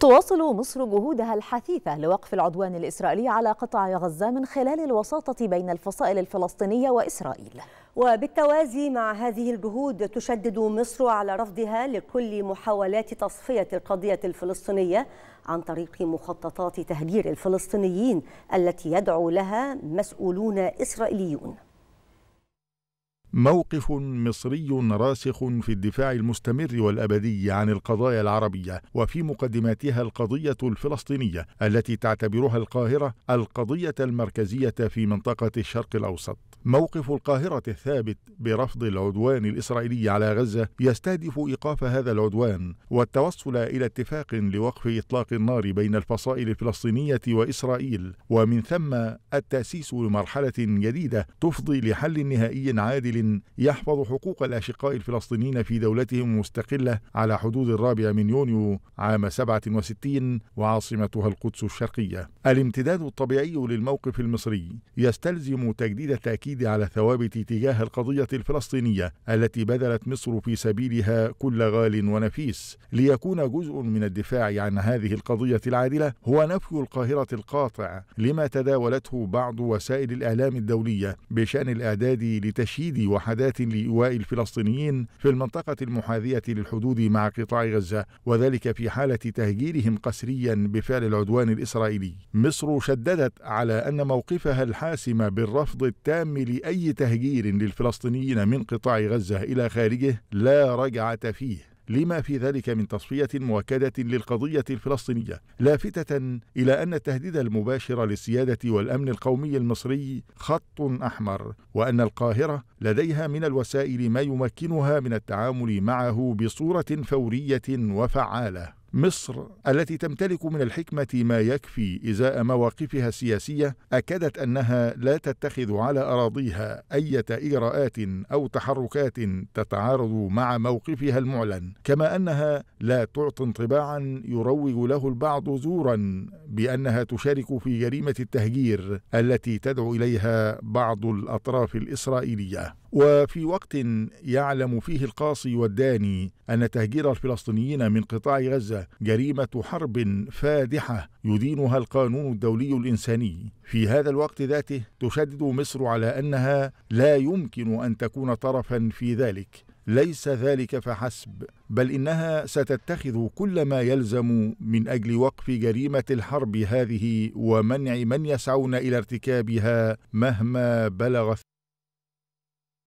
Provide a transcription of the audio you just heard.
تواصل مصر جهودها الحثيثة لوقف العدوان الإسرائيلي على قطاع غزة من خلال الوساطة بين الفصائل الفلسطينية وإسرائيل وبالتوازي مع هذه الجهود تشدد مصر على رفضها لكل محاولات تصفية القضية الفلسطينية عن طريق مخططات تهجير الفلسطينيين التي يدعو لها مسؤولون إسرائيليون موقف مصري راسخ في الدفاع المستمر والابدي عن القضايا العربيه وفي مقدماتها القضيه الفلسطينيه التي تعتبرها القاهره القضيه المركزيه في منطقه الشرق الاوسط موقف القاهرة الثابت برفض العدوان الإسرائيلي على غزة يستهدف إيقاف هذا العدوان والتوصل إلى اتفاق لوقف إطلاق النار بين الفصائل الفلسطينية وإسرائيل ومن ثم التأسيس لمرحلة جديدة تفضي لحل نهائي عادل يحفظ حقوق الأشقاء الفلسطينيين في دولتهم مستقلة على حدود الرابع من يونيو عام 67 وعاصمتها القدس الشرقية الامتداد الطبيعي للموقف المصري يستلزم تجديد تأكيد التأكيد على ثوابت تجاه القضية الفلسطينية التي بذلت مصر في سبيلها كل غال ونفيس ليكون جزء من الدفاع عن هذه القضية العادلة هو نفي القاهرة القاطع لما تداولته بعض وسائل الإعلام الدولية بشأن الإعداد لتشييد وحدات لإيواء الفلسطينيين في المنطقة المحاذية للحدود مع قطاع غزة وذلك في حالة تهجيرهم قسريا بفعل العدوان الإسرائيلي مصر شددت على أن موقفها الحاسم بالرفض التام عمل أي تهجير للفلسطينيين من قطاع غزة إلى خارجه لا رجعة فيه لما في ذلك من تصفية مؤكدة للقضية الفلسطينية لافتة إلى أن التهديد المباشر للسيادة والأمن القومي المصري خط أحمر وأن القاهرة لديها من الوسائل ما يمكنها من التعامل معه بصورة فورية وفعالة مصر التي تمتلك من الحكمة ما يكفي إزاء مواقفها السياسية أكدت أنها لا تتخذ على أراضيها أية إجراءات أو تحركات تتعارض مع موقفها المعلن كما أنها لا تعطي انطباعا يروج له البعض زورا بأنها تشارك في جريمة التهجير التي تدعو إليها بعض الأطراف الإسرائيلية وفي وقت يعلم فيه القاصي والداني أن تهجير الفلسطينيين من قطاع غزة جريمة حرب فادحة يدينها القانون الدولي الإنساني في هذا الوقت ذاته تشدد مصر على أنها لا يمكن أن تكون طرفا في ذلك ليس ذلك فحسب بل انها ستتخذ كل ما يلزم من اجل وقف جريمه الحرب هذه ومنع من يسعون الى ارتكابها مهما بلغ